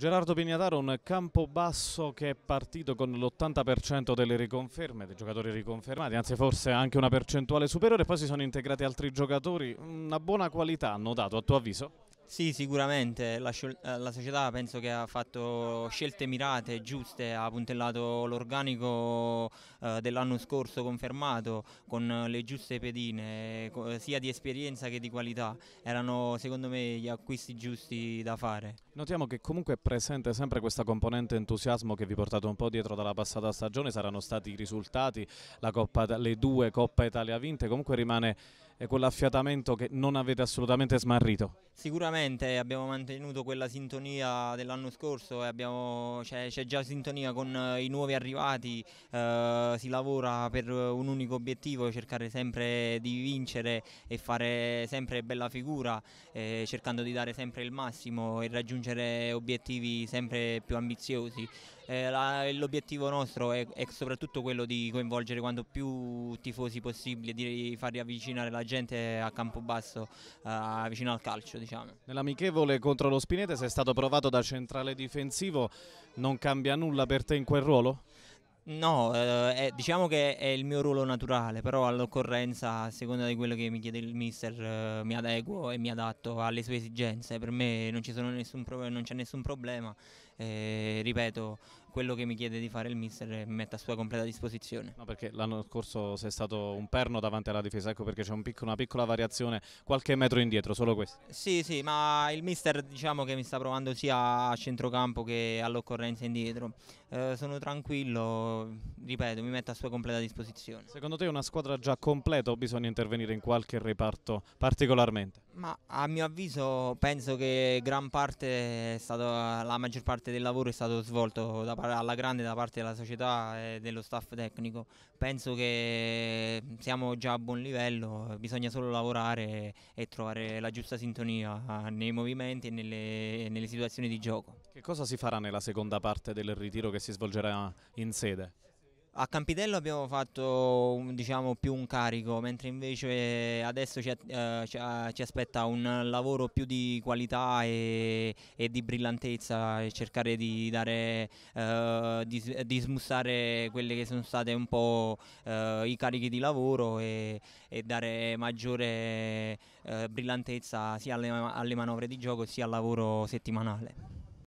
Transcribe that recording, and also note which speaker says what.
Speaker 1: Gerardo Pignataro, un campo basso che è partito con l'80% delle riconferme, dei giocatori riconfermati, anzi forse anche una percentuale superiore, poi si sono integrati altri giocatori, una buona qualità hanno dato a tuo avviso? Sì, sicuramente la, eh, la, società
Speaker 2: penso che ha fatto scelte mirate, giuste, ha puntellato l'organico eh, dell'anno scorso confermato con le giuste pedine, sia di esperienza che di qualità. Erano secondo me gli acquisti giusti da fare.
Speaker 1: Notiamo che comunque è presente sempre questa componente entusiasmo che vi portate un po' dietro dalla passata stagione, saranno stati i risultati, Coppa, le due Coppa Italia vinte, comunque rimane e quell'affiatamento che non avete assolutamente smarrito.
Speaker 2: Sicuramente abbiamo mantenuto quella sintonia dell'anno scorso c'è, già sintonia con eh, i nuovi arrivati, eh, si lavora per un unico obiettivo, cercare sempre di vincere e fare sempre bella figura, eh, cercando di dare sempre il massimo e raggiungere obiettivi sempre più ambiziosi. Eh, l'obiettivo nostro è, è soprattutto quello di coinvolgere quanto più tifosi possibile, di farli avvicinare la gente gente a Campobasso eh, vicino al calcio. Diciamo.
Speaker 1: Nell'amichevole contro lo Spinete sei stato provato da centrale difensivo, non cambia nulla per te in quel ruolo? No, eh,
Speaker 2: eh, diciamo che è il mio ruolo naturale, però all'occorrenza, a seconda di quello che mi chiede il mister, eh, mi adeguo e mi adatto alle sue esigenze. Per me non, nessun, non c'è nessun problema eh, ripeto, quello che mi chiede di fare il mister e mi mette a sua completa
Speaker 1: disposizione. No, perché l'anno scorso sei stato un perno davanti alla difesa, ecco perché c'è un una piccola variazione, qualche metro indietro, solo questo.
Speaker 2: Sì, sì, ma il mister diciamo che mi sta provando sia a centrocampo che all'occorrenza indietro. Eh, sono tranquillo, ripeto, mi mette a sua completa disposizione.
Speaker 1: Secondo te una squadra già completa o bisogna intervenire in qualche reparto particolarmente?
Speaker 2: Ma a mio avviso penso che gran stato, la maggior parte del lavoro è stato svolto da, alla grande da parte della società e dello staff tecnico. Penso che siamo già a buon livello, bisogna solo lavorare e trovare la giusta sintonia nei movimenti e nelle, nelle situazioni di gioco. Che cosa si
Speaker 1: farà nella seconda parte del ritiro che si svolgerà in sede?
Speaker 2: A Campidello abbiamo fatto un, diciamo, più un carico, mentre invece adesso ci, eh, ci, ci aspetta un lavoro più di qualità e, e di brillantezza e cercare di, dare, eh, di, di smussare quelle che sono state un po' eh, i carichi di lavoro e, e dare maggiore eh, brillantezza sia alle, alle manovre di gioco sia al lavoro settimanale.